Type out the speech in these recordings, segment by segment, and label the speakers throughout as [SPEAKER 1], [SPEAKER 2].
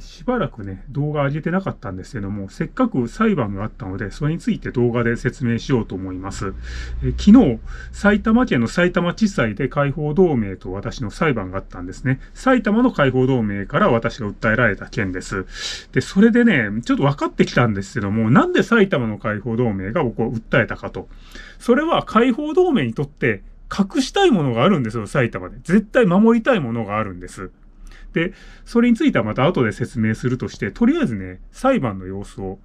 [SPEAKER 1] しばらくね、動画上げてなかったんですけども、せっかく裁判があったので、それについて動画で説明しようと思います。え昨日、埼玉県の埼玉地裁で解放同盟と私の裁判があったんですね。埼玉の解放同盟から私が訴えられた件です。で、それでね、ちょっと分かってきたんですけども、なんで埼玉の解放同盟が僕を訴えたかと。それは解放同盟にとって隠したいものがあるんですよ、埼玉で。絶対守りたいものがあるんです。で、それについてはまた後で説明するとして、とりあえずね、裁判の様子を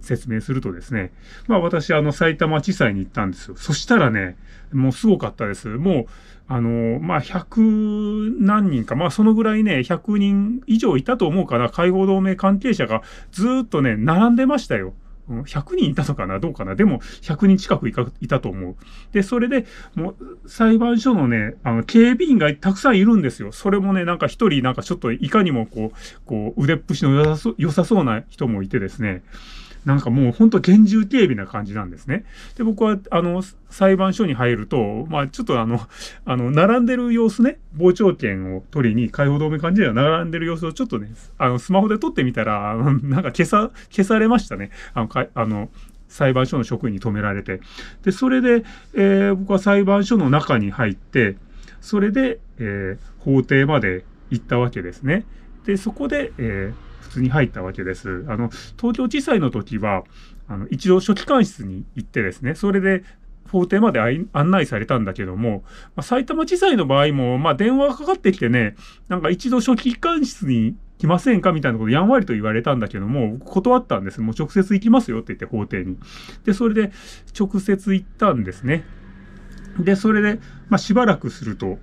[SPEAKER 1] 説明するとですね、まあ私、あの、埼玉地裁に行ったんですよ。そしたらね、もうすごかったです。もう、あの、まあ、100何人か、まあ、そのぐらいね、100人以上いたと思うから、介護同盟関係者がずっとね、並んでましたよ。うん、100人いたのかなどうかなでも、100人近くいたと思う。で、それで、もう、裁判所のね、あの、警備員がたくさんいるんですよ。それもね、なんか一人、なんかちょっといかにもこう、こう、腕っぷしの良さそうな人もいてですね。なんかもう本当厳重警備な感じなんですね。で、僕は、あの、裁判所に入ると、まあ、ちょっとあの、あの、並んでる様子ね、傍聴券を取りに、解放同盟感じでは並んでる様子をちょっとね、あの、スマホで撮ってみたら、なんか消さ、消されましたね。あの、かあの、裁判所の職員に止められて。で、それで、えー、僕は裁判所の中に入って、それで、えー、法廷まで行ったわけですね。で、そこで、えー通に入ったわけです。あの、東京地裁の時は、あの、一度書記官室に行ってですね、それで法廷まで案内されたんだけども、まあ、埼玉地裁の場合も、まあ、電話がかかってきてね、なんか一度書記官室に来ませんかみたいなことやんわりと言われたんだけども、断ったんです。もう直接行きますよって言って法廷に。で、それで直接行ったんですね。で、それで、まあ、しばらくすると、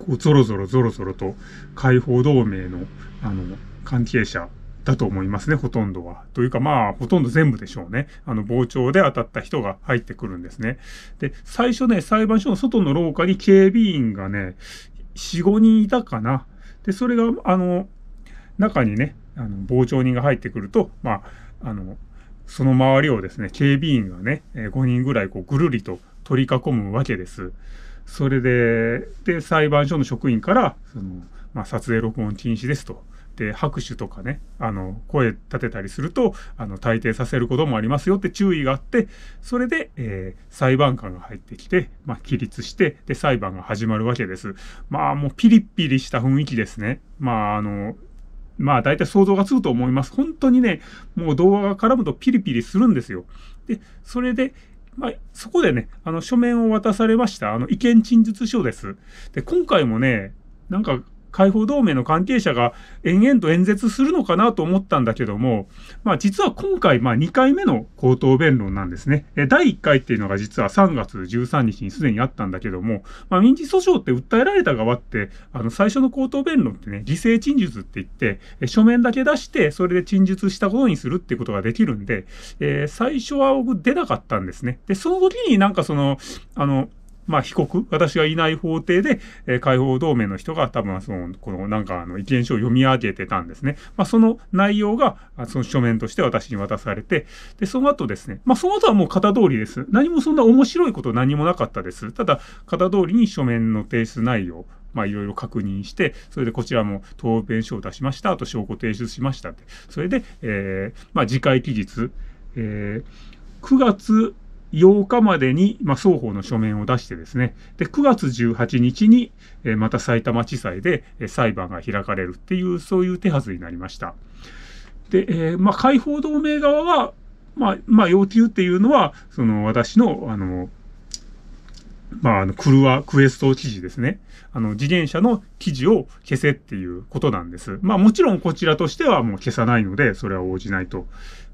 [SPEAKER 1] こう、ぞろぞろぞろぞろと、解放同盟の、あの、関係者だと思いますね、ほとんどは。というかまあ、ほとんど全部でしょうね。あの、傍聴で当たった人が入ってくるんですね。で、最初ね、裁判所の外の廊下に警備員がね、4、5人いたかな。で、それが、あの、中にね、あの傍聴人が入ってくると、まあ、あの、その周りをですね、警備員がね、5人ぐらいこうぐるりと取り囲むわけです。それで、で、裁判所の職員から、その、まあ、撮影録音禁止ですとって拍手とかねあの声立てたりするとあの退廷させることもありますよって注意があってそれで、えー、裁判官が入ってきて、まあ、起立してで裁判が始まるわけです。まあもうピリピリした雰囲気ですね。まああのまあ大体想像がつくと思います。本当にね、もう動画が絡むとピリピリするんですよ。で、それで、まあ、そこでね、あの書面を渡されました、あの意見陳述書です。で、今回もね、なんか解放同盟の関係者が延々と演説するのかなと思ったんだけども、まあ実は今回、まあ2回目の口頭弁論なんですね。え、第1回っていうのが実は3月13日にすでにあったんだけども、まあ民事訴訟って訴えられた側って、あの最初の口頭弁論ってね、理性陳述って言って、書面だけ出して、それで陳述したことにするっていうことができるんで、えー、最初は僕出なかったんですね。で、その時になんかその、あの、まあ、被告、私がいない法廷で、えー、解放同盟の人が多分、その、このなんか、あの、意見書を読み上げてたんですね。まあ、その内容が、その書面として私に渡されて、で、その後ですね、まあ、その後はもう型通りです。何もそんな面白いこと何もなかったです。ただ、型通りに書面の提出内容、まあ、いろいろ確認して、それでこちらも答弁書を出しました、あと証拠提出しましたって。それで、えー、まあ、次回期日、えー、9月8日までに、まあ、双方の書面を出してですね、で、9月18日に、えまた埼玉地裁で、え裁判が開かれるっていう、そういう手はずになりました。で、えー、まあ、解放同盟側は、まあ、まあ、要求っていうのは、その、私の、あの、まあ、あの、クルワ、クエスト記事ですね。あの、自転車の記事を消せっていうことなんです。まあ、もちろんこちらとしてはもう消さないので、それは応じないと。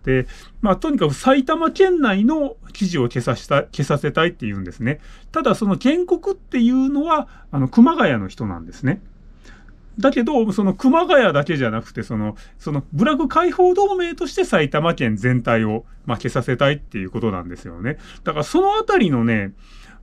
[SPEAKER 1] で、まあ、とにかく埼玉県内の記事を消させた、消させたいっていうんですね。ただ、その建国っていうのは、あの、熊谷の人なんですね。だけど、その熊谷だけじゃなくて、その、そのブラック解放同盟として埼玉県全体をまあ、消させたいっていうことなんですよね。だからそのあたりのね、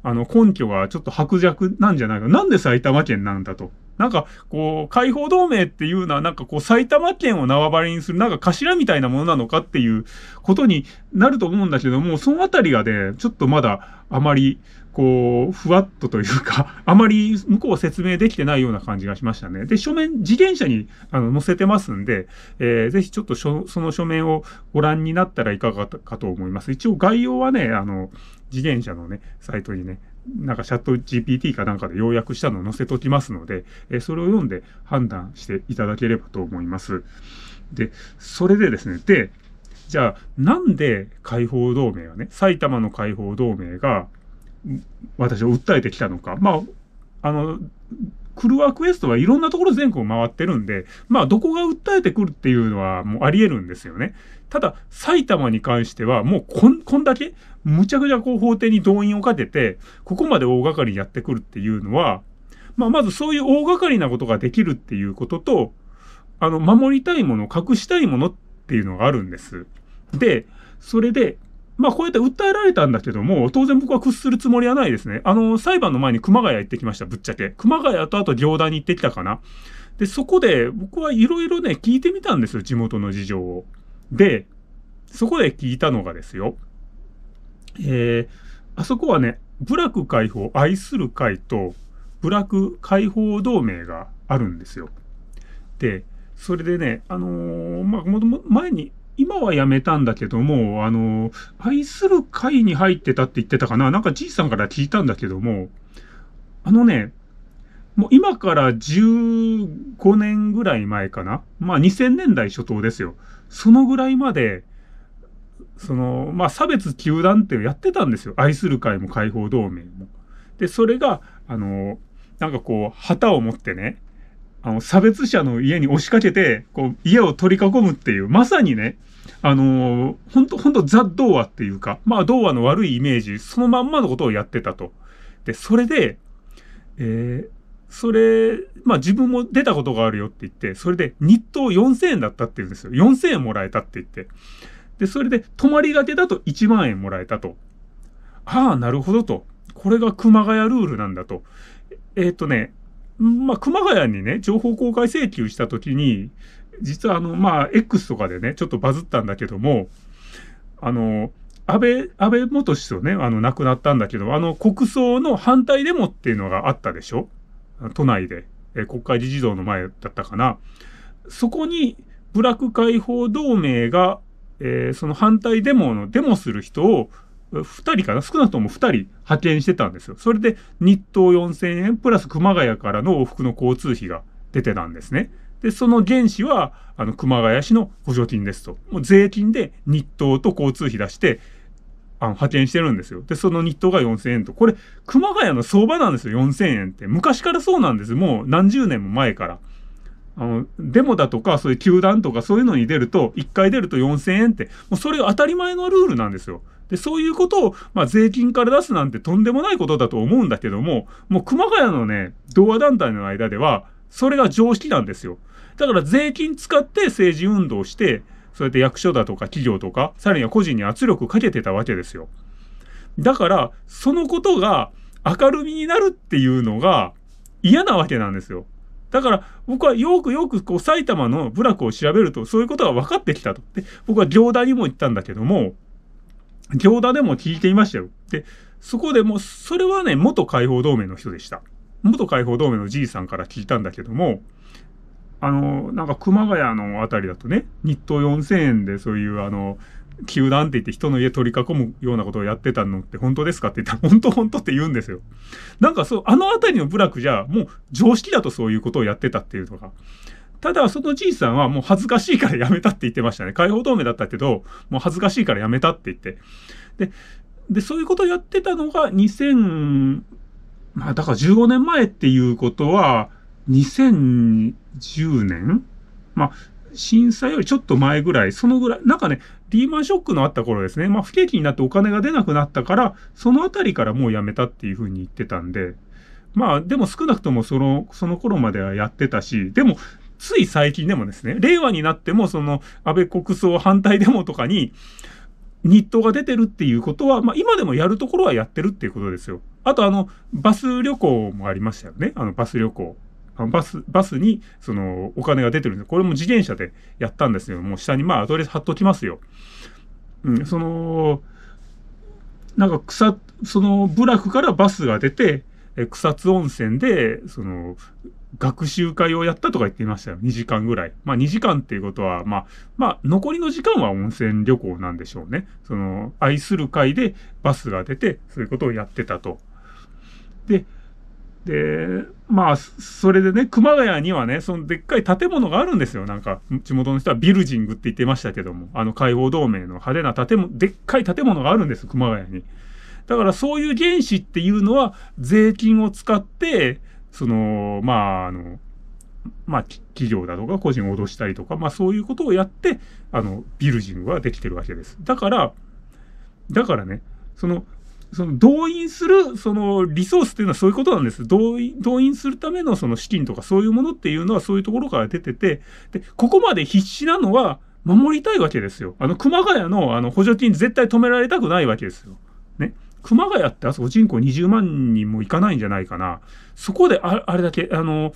[SPEAKER 1] あの、根拠がちょっと薄弱なんじゃないか。なんで埼玉県なんだと。なんか、こう、解放同盟っていうのは、なんかこう、埼玉県を縄張りにする、なんか頭みたいなものなのかっていうことになると思うんだけども、そのあたりがね、ちょっとまだあまり、こう、ふわっとというか、あまり向こう説明できてないような感じがしましたね。で、書面、自転車にあの載せてますんで、えー、ぜひちょっとその書面をご覧になったらいかがかと思います。一応概要はね、あの、自転車のね、サイトにね、なんかチャット GPT かなんかで要約したのを載せときますので、えー、それを読んで判断していただければと思います。で、それでですね、で、じゃあ、なんで解放同盟はね、埼玉の解放同盟が、私を訴えてきたのか。まあ、あの、クルワクエストはいろんなところ全国回ってるんで、まあ、どこが訴えてくるっていうのはもうあり得るんですよね。ただ、埼玉に関しては、もうこん、こんだけ、むちゃくちゃこう法廷に動員をかけて、ここまで大掛かりにやってくるっていうのは、まあ、まずそういう大掛かりなことができるっていうことと、あの、守りたいもの、隠したいものっていうのがあるんです。で、それで、まあ、こうやって訴えられたんだけども、当然僕は屈するつもりはないですね。あの、裁判の前に熊谷行ってきました、ぶっちゃけ。熊谷とあと行田に行ってきたかな。で、そこで僕はいろいろね、聞いてみたんですよ、地元の事情を。で、そこで聞いたのがですよ。えー、あそこはね、部落解放愛する会と、部落解放同盟があるんですよ。で、それでね、あのー、まあ、もとも前に今はやめたんだけども、あの、愛する会に入ってたって言ってたかななんかじいさんから聞いたんだけども、あのね、もう今から15年ぐらい前かなまあ2000年代初頭ですよ。そのぐらいまで、その、まあ差別球団ってやってたんですよ。愛する会も解放同盟も。で、それが、あの、なんかこう、旗を持ってね、あの、差別者の家に押しかけて、こう、家を取り囲むっていう、まさにね、あの本ほんと、ほんとザ・童話っていうか、まあ童話の悪いイメージ、そのまんまのことをやってたと。で、それで、えー、それ、まあ自分も出たことがあるよって言って、それで日当4000円だったって言うんですよ。4000円もらえたって言って。で、それで泊まりがけだと1万円もらえたと。ああ、なるほどと。これが熊谷ルールなんだと。えー、っとね、まあ、熊谷にね、情報公開請求したときに、実はあの、まあ、X とかでね、ちょっとバズったんだけども、あの、安倍、安倍元首相ね、あの、亡くなったんだけど、あの、国葬の反対デモっていうのがあったでしょ都内で、え国会議事堂の前だったかな。そこに、ブラック解放同盟が、えー、その反対デモのデモする人を、2人かな少なくとも2人派遣してたんですよ。それで日当4000円プラス熊谷からの往復の交通費が出てたんですね。で、その原資は、あの、熊谷市の補助金ですと。もう税金で日東と交通費出して、あの、派遣してるんですよ。で、その日東が4000円と。これ、熊谷の相場なんですよ、4000円って。昔からそうなんです。もう何十年も前から。あの、デモだとか、そういう球団とかそういうのに出ると、1回出ると4000円って、もうそれが当たり前のルールなんですよ。で、そういうことを、まあ、税金から出すなんてとんでもないことだと思うんだけども、もう熊谷のね、童話団体の間では、それが常識なんですよ。だから税金使って政治運動して、そうやって役所だとか企業とか、さらには個人に圧力かけてたわけですよ。だから、そのことが明るみになるっていうのが嫌なわけなんですよ。だから僕はよくよくこう埼玉の部落を調べるとそういうことが分かってきたと。で、僕は行田にも行ったんだけども、行田でも聞いていましたよ。で、そこでもう、それはね、元解放同盟の人でした。元解放同盟のじいさんから聞いたんだけども、あの、なんか熊谷のあたりだとね、日当4000円でそういうあの、球団って言って人の家取り囲むようなことをやってたのって本当ですかって言ったら本当本当って言うんですよ。なんかそう、あの辺りの部落じゃもう常識だとそういうことをやってたっていうのが。ただ、そのじいさんはもう恥ずかしいからやめたって言ってましたね。解放同盟だったけど、もう恥ずかしいからやめたって言って。で、で、そういうことをやってたのが2000、まあだから15年前っていうことは、2010年まあ、震災よりちょっと前ぐらい、そのぐらい、なんかね、リーマンショックのあった頃ですね、まあ、不景気になってお金が出なくなったから、そのあたりからもうやめたっていうふうに言ってたんで、まあ、でも少なくともその、その頃まではやってたし、でも、つい最近でもですね、令和になっても、その、安倍国葬反対デモとかに、日当が出てるっていうことは、まあ、今でもやるところはやってるっていうことですよ。あと、あの、バス旅行もありましたよね。あの、バス旅行。あのバス、バスに、その、お金が出てるんですこれも自転車でやったんですけども、下に、まあ、アドレス貼っときますよ。うん、その、なんか草、その部落からバスが出て、え草津温泉で、その、学習会をやったとか言っていましたよ。2時間ぐらい。まあ2時間っていうことは、まあ、まあ残りの時間は温泉旅行なんでしょうね。その、愛する会でバスが出て、そういうことをやってたと。で、で、まあ、それでね、熊谷にはね、そのでっかい建物があるんですよ。なんか、地元の人はビルジングって言ってましたけども、あの、解放同盟の派手な建物、でっかい建物があるんです、熊谷に。だから、そういう原資っていうのは、税金を使って、その、まあ、あの、まあ、企業だとか個人を脅したりとか、まあ、そういうことをやって、あの、ビルジングはできてるわけです。だから、だからね、その、その動員するそのリソースっていうのはそういうことなんです。動員動員するためのその資金とかそういうものっていうのはそういうところから出てて、で、ここまで必死なのは守りたいわけですよ。あの、熊谷のあの補助金絶対止められたくないわけですよ。ね。熊谷ってあそこ人口20万人もいかないんじゃないかな。そこでああれだけ、あの、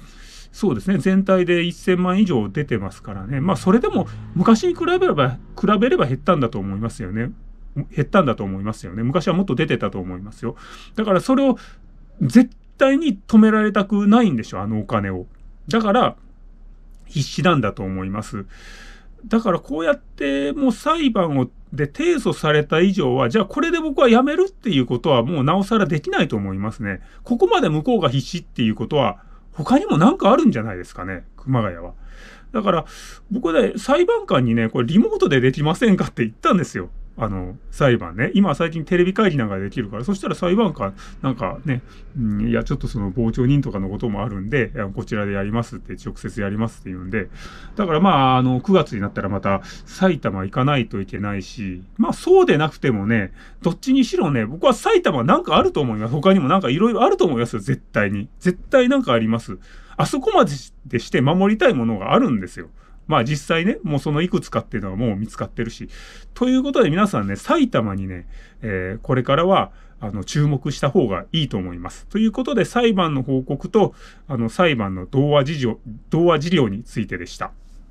[SPEAKER 1] そうですね、全体で1000万以上出てますからね。まあ、それでも昔に比べれば、比べれば減ったんだと思いますよね。減ったんだと思いますよね。昔はもっと出てたと思いますよ。だからそれを絶対に止められたくないんでしょ、あのお金を。だから、必死なんだと思います。だからこうやってもう裁判をで提訴された以上は、じゃあこれで僕は辞めるっていうことはもうなおさらできないと思いますね。ここまで向こうが必死っていうことは、他にもなんかあるんじゃないですかね、熊谷は。だから、僕はね、裁判官にね、これリモートでできませんかって言ったんですよ。あの、裁判ね、今最近テレビ会議なんかできるから、そしたら裁判官、なんかね、うん、いや、ちょっとその傍聴人とかのこともあるんで、こちらでやりますって、直接やりますって言うんで、だからまあ、あの、9月になったらまた埼玉行かないといけないし、まあそうでなくてもね、どっちにしろね、僕は埼玉なんかあると思います。他にもなんかいろいろあると思いますよ、絶対に。絶対なんかあります。あそこまでして守りたいものがあるんですよ。まあ実際ね、もうそのいくつかっていうのはもう見つかってるし。ということで皆さんね、埼玉にね、えー、これからは、あの、注目した方がいいと思います。ということで、裁判の報告と、あの、裁判の童話事情、童話事業についてでした。